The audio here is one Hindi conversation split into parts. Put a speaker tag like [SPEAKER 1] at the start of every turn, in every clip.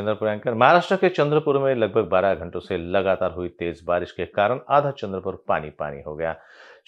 [SPEAKER 1] चंद्रपुर एंकर महाराष्ट्र के चंद्रपुर में लगभग 12 घंटों से लगातार हुई तेज बारिश के कारण आधा चंद्रपुर पानी पानी हो गया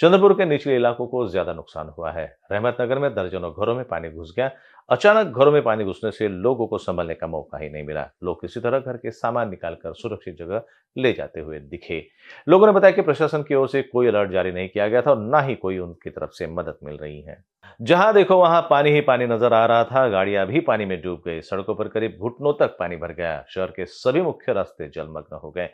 [SPEAKER 1] चंद्रपुर के निचले इलाकों को ज्यादा नुकसान हुआ है रहमतनगर में दर्जनों घरों में पानी घुस गया अचानक घरों में पानी घुसने से लोगों को संभलने का मौका ही नहीं मिला लोग किसी तरह घर के सामान निकालकर सुरक्षित जगह ले जाते हुए दिखे लोगों ने बताया कि प्रशासन की ओर से कोई अलर्ट जारी नहीं किया गया था और ना ही कोई उनकी तरफ से मदद मिल रही है जहां देखो वहां पानी ही पानी नजर आ रहा था गाड़ियां भी पानी में डूब गई सड़कों पर करीब घुटनों तक पानी भर गया शहर के सभी मुख्य रास्ते जलमग्न हो गए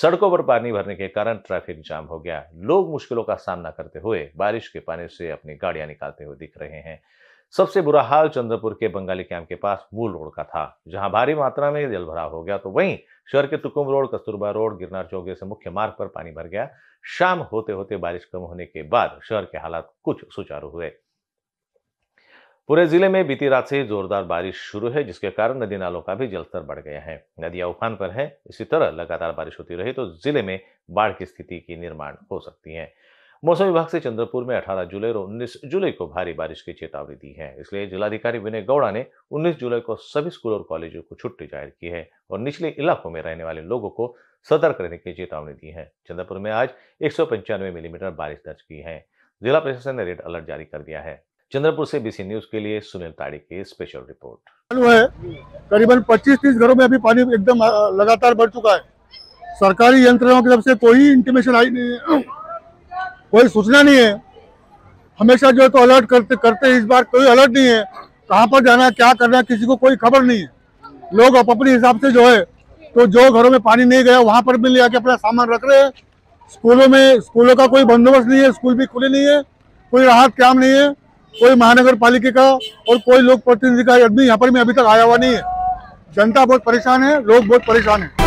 [SPEAKER 1] सड़कों पर पानी भरने के कारण ट्रैफिक जाम हो गया लोग मुश्किलों का सामना करते हुए बारिश के पानी से अपनी गाड़ियां निकालते हुए दिख रहे हैं सबसे बुरा हाल चंद्रपुर के बंगाली कैंप के पास मूल रोड का था जहां भारी मात्रा में जल भरा हो गया तो वहीं शहर के तुकुम रोड कस्तूरबा रोड गिरनार चौक जैसे मुख्य मार्ग पर पानी भर गया शाम होते होते बारिश कम होने के बाद शहर के हालात कुछ सुचारू हुए पूरे जिले में बीती रात से जोरदार बारिश शुरू है जिसके कारण नदी नालों का भी जलस्तर बढ़ गया है नदियां उफान पर है इसी तरह लगातार बारिश होती रही तो जिले में बाढ़ की स्थिति की निर्माण हो सकती है मौसम विभाग से चंद्रपुर में 18 जुलाई और 19 जुलाई को भारी बारिश की चेतावनी दी है इसलिए जिलाधिकारी विनय गौड़ा ने 19 जुलाई को सभी स्कूल और कॉलेजों को छुट्टी जाहिर की है और निचले इलाकों में रहने वाले लोगों को सतर्क रहने की चेतावनी दी है चंद्रपुर में आज एक मिलीमीटर बारिश दर्ज की है जिला प्रशासन ने रेड अलर्ट जारी कर दिया है चंद्रपुर से बीसी न्यूज के लिए सुनील ताड़ी की स्पेशल रिपोर्ट
[SPEAKER 2] चालू है करीबन 25-30 घरों में अभी पानी एकदम लगातार बढ़ चुका है सरकारी यंत्रों की तरफ से कोई इंटीमेशन आई नहीं है कोई सूचना नहीं है हमेशा जो है तो अलर्ट करते करते इस बार कोई अलर्ट नहीं है कहाँ पर जाना क्या करना किसी को कोई खबर नहीं है लोग अप अपने हिसाब से जो है तो जो घरों में पानी नहीं गया वहाँ पर भी ले आके अपना सामान रख रहे हैं स्कूलों में स्कूलों का कोई बंदोबस्त नहीं है स्कूल भी खुले नहीं है कोई राहत काम नहीं है कोई महानगर पालिका का और कोई लोक प्रतिनिधि का आदमी यहाँ पर मैं अभी तक आया हुआ नहीं है जनता बहुत परेशान है लोग बहुत परेशान है